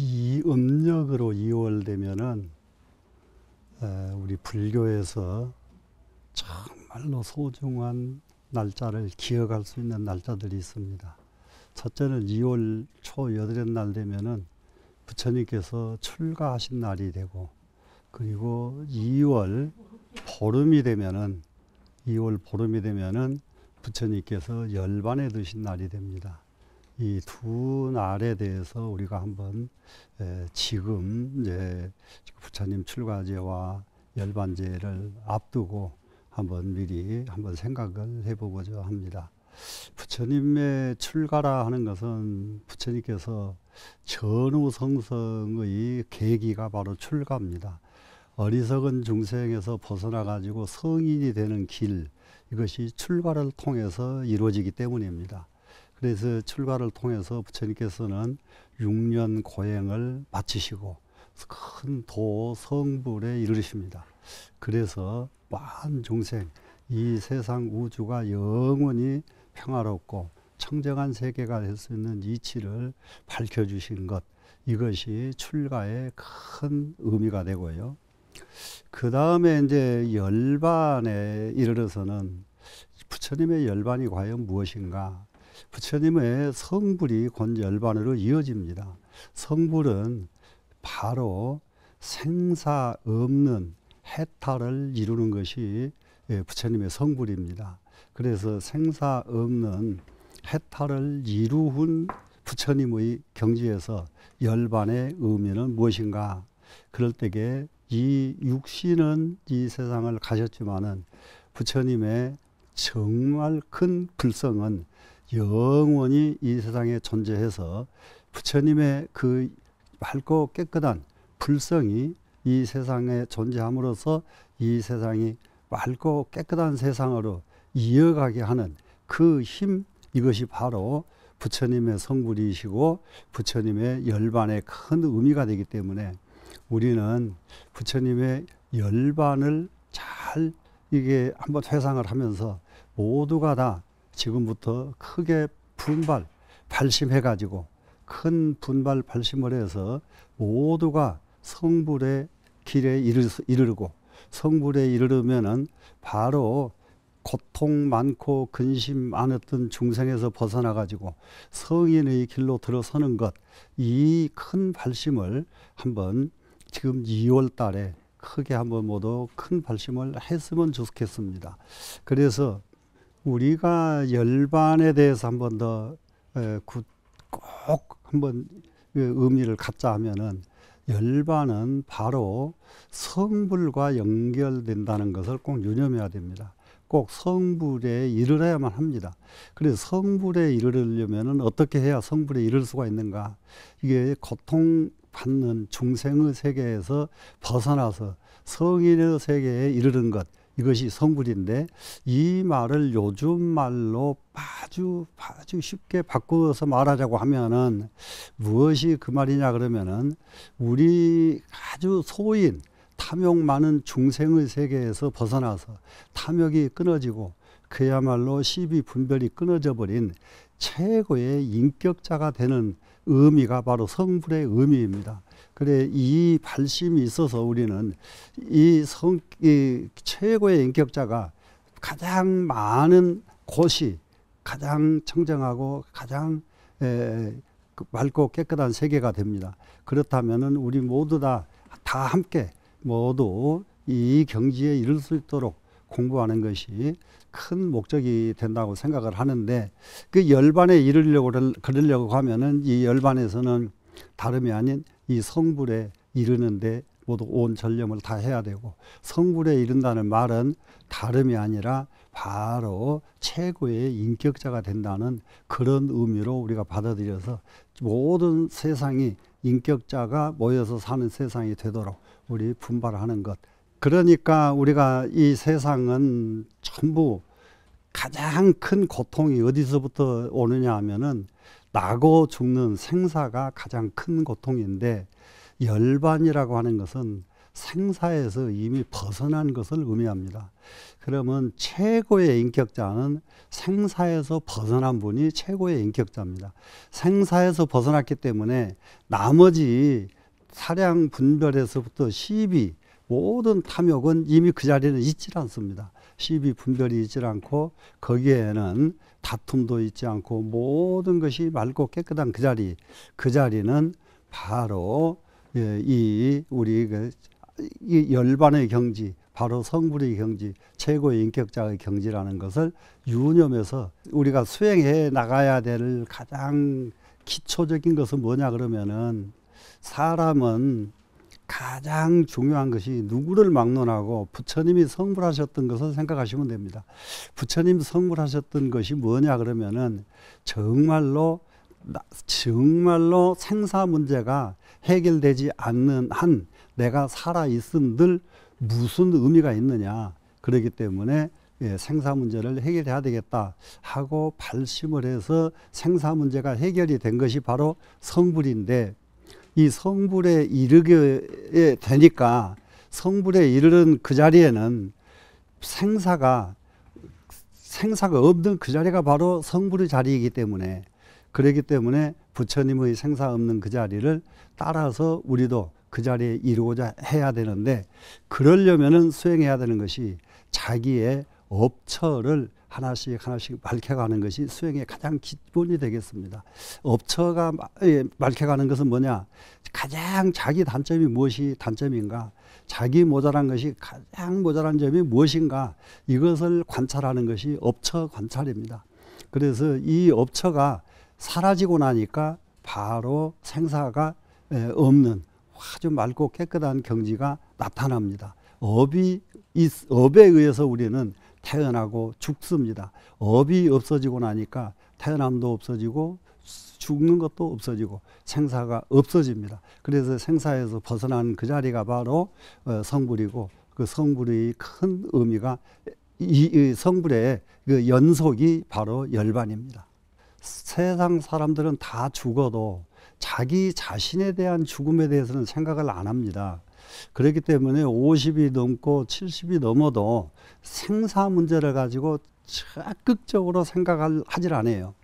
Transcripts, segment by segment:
이 음력으로 2월 되면은 우리 불교에서 정말로 소중한 날짜를 기억할 수 있는 날짜들이 있습니다. 첫째는 2월 초 여덟 날 되면은 부처님께서 출가하신 날이 되고 그리고 2월 보름이 되면은 2월 보름이 되면은 부처님께서 열반에 드신 날이 됩니다. 이두 날에 대해서 우리가 한번 에, 지금 이제 부처님 출가제와 열반제를 앞두고 한번 미리 한번 생각을 해보고자 합니다. 부처님의 출가라 하는 것은 부처님께서 전후성성의 계기가 바로 출가입니다. 어리석은 중생에서 벗어나 가지고 성인이 되는 길 이것이 출가를 통해서 이루어지기 때문입니다. 그래서 출가를 통해서 부처님께서는 6년 고행을 마치시고 큰도 성불에 이르십니다. 그래서 많 중생 이 세상 우주가 영원히 평화롭고 청정한 세계가 될 수 있는 이치를 밝혀주신 것 이것이 출가의 큰 의미가 되고요. 그 다음에 이제 열반에 이르러서는 부처님의 열반이 과연 무엇인가 부처님의 성불이 곧 열반으로 이어집니다. 성불은 바로 생사 없는 해탈을 이루는 것이 예, 부처님의 성불입니다. 그래서 생사 없는 해탈을 이루은 부처님의 경지에서 열반의 의미는 무엇인가? 그럴 때에 이 육신은 이 세상을 가셨지만은 부처님의 정말 큰 불성은 영원히 이 세상에 존재해서 부처님의 그 맑고 깨끗한 불성이 이 세상에 존재함으로써 이 세상이 맑고 깨끗한 세상으로 이어가게 하는 그 힘 이것이 바로 부처님의 성불이시고 부처님의 열반의 큰 의미가 되기 때문에 우리는 부처님의 열반을 잘 이게 한번 회상을 하면서 모두가 다 지금부터 크게 분발, 발심해가지고 큰 분발 발심을 해서 모두가 성불의 길에 이르고 성불에 이르르면은 바로 고통 많고 근심 많았던 중생에서 벗어나 가지고 성인의 길로 들어서는 것 이 큰 발심을 한번 지금 2월 달에 크게 한번 모두 큰 발심을 했으면 좋겠습니다. 그래서 우리가 열반에 대해서 한 번 더 꼭 한번 그 의미를 갖자 하면은 열반은 바로 성불과 연결된다는 것을 꼭 유념해야 됩니다. 꼭 성불에 이르러야만 합니다. 그래서 성불에 이르려면 어떻게 해야 성불에 이를 수가 있는가? 이게 고통받는 중생의 세계에서 벗어나서 성인의 세계에 이르는 것, 이것이 성불인데 이 말을 요즘 말로 아주 아주 쉽게 바꿔서 말하자고 하면은 무엇이 그 말이냐 그러면은 우리 아주 소인 탐욕 많은 중생의 세계에서 벗어나서 탐욕이 끊어지고 그야말로 시비 분별이 끊어져 버린 최고의 인격자가 되는 의미가 바로 성불의 의미입니다. 그래 이 발심이 있어서 우리는 이 성 이 최고의 인격자가 가장 많은 곳이 가장 청정하고 가장 에, 그 맑고 깨끗한 세계가 됩니다. 그렇다면은 우리 모두 다 다 함께 모두 이 경지에 이를 수 있도록 공부하는 것이 큰 목적이 된다고 생각을 하는데 그 열반에 이르려고 그러려고 하면은 이 열반에서는 다름이 아닌 이 성불에 이르는데 모두 온 전념을 다 해야 되고 성불에 이른다는 말은 다름이 아니라 바로 최고의 인격자가 된다는 그런 의미로 우리가 받아들여서 모든 세상이 인격자가 모여서 사는 세상이 되도록 우리 분발하는 것. 그러니까 우리가 이 세상은 전부 가장 큰 고통이 어디서부터 오느냐 하면은 나고 죽는 생사가 가장 큰 고통인데 열반이라고 하는 것은 생사에서 이미 벗어난 것을 의미합니다. 그러면 최고의 인격자는 생사에서 벗어난 분이 최고의 인격자입니다. 생사에서 벗어났기 때문에 나머지 사량 분별에서부터 시비 모든 탐욕은 이미 그 자리는 있질 않습니다. 시비 분별이 있질 않고 거기에는 다툼도 있지 않고 모든 것이 맑고 깨끗한 그 자리, 그 자리는 바로 예, 이 우리 그이 열반의 경지, 바로 성불의 경지, 최고의 인격자의 경지라는 것을 유념해서 우리가 수행해 나가야 될 가장 기초적인 것은 뭐냐 그러면은 사람은 가장 중요한 것이 누구를 막론하고 부처님이 성불하셨던 것을 생각하시면 됩니다. 부처님 성불하셨던 것이 뭐냐 그러면은 정말로 정말로 생사 문제가 해결되지 않는 한 내가 살아 있음 늘 무슨 의미가 있느냐 그러기 때문에 예, 생사 문제를 해결해야 되겠다 하고 발심을 해서 생사 문제가 해결이 된 것이 바로 성불인데 이 성불에 이르게 되니까 성불에 이르는 그 자리에는 생사가 생사가 없는 그 자리가 바로 성불의 자리이기 때문에 그러기 때문에 부처님의 생사 없는 그 자리를 따라서 우리도 그 자리에 이루고자 해야 되는데 그러려면은 수행해야 되는 것이 자기의 업처를 하나씩 하나씩 밝혀가는 것이 수행의 가장 기본이 되겠습니다. 업처가 밝혀가는 예, 것은 뭐냐? 가장 자기 단점이 무엇이 단점인가? 자기 모자란 것이 가장 모자란 점이 무엇인가? 이것을 관찰하는 것이 업처 관찰입니다. 그래서 이 업처가 사라지고 나니까 바로 생사가 예, 없는 아주 맑고 깨끗한 경지가 나타납니다. 업이 업에 의해서 우리는 태어나고 죽습니다. 업이 없어지고 나니까 태어남도 없어지고 죽는 것도 없어지고 생사가 없어집니다. 그래서 생사에서 벗어난 그 자리가 바로 어, 성불이고 그 성불의 큰 의미가 이 성불의 그 연속이 바로 열반입니다. 세상 사람들은 다 죽어도 자기 자신에 대한 죽음에 대해서는 생각을 안 합니다. 그렇기 때문에 50이 넘고 70이 넘어도 생사 문제를 가지고 적극적으로 생각하질 을 않아요.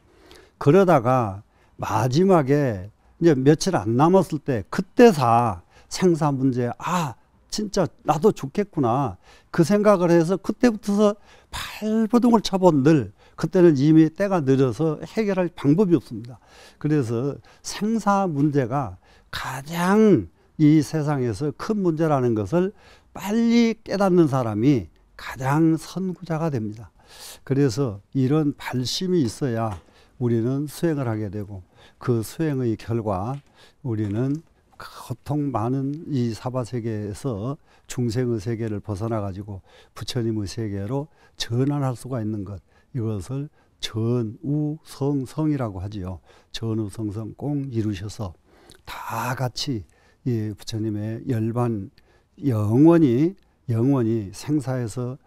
그러다가 마지막에 이제 며칠 안 남았을 때 그때사 생사 문제 아 진짜 나도 죽겠구나 그 생각을 해서 그때부터서 발버둥을 쳐본 늘 그때는 이미 때가 늦어서 해결할 방법이 없습니다. 그래서 생사 문제가 가장 이 세상에서 큰 문제라는 것을 빨리 깨닫는 사람이 가장 선구자가 됩니다. 그래서 이런 발심이 있어야 우리는 수행을 하게 되고 그 수행의 결과 우리는 고통 많은 이 사바 세계에서 중생의 세계를 벗어나 가지고 부처님의 세계로 전환할 수가 있는 것 이것을 전우성성이라고 하지요. 전우성성 꼭 이루셔서 다 같이 이 부처님의 열반 영원히 영원히 생사에서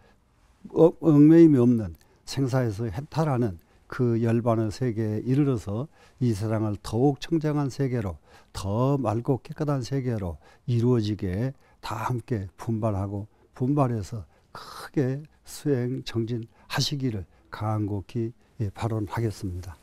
어, 얽매임이 없는 생사에서 해탈하는 그 열반의 세계에 이르러서 이 세상을 더욱 청정한 세계로 더 맑고 깨끗한 세계로 이루어지게 다 함께 분발하고 분발해서 크게 수행 정진하시기를 간곡히 예, 발언하겠습니다.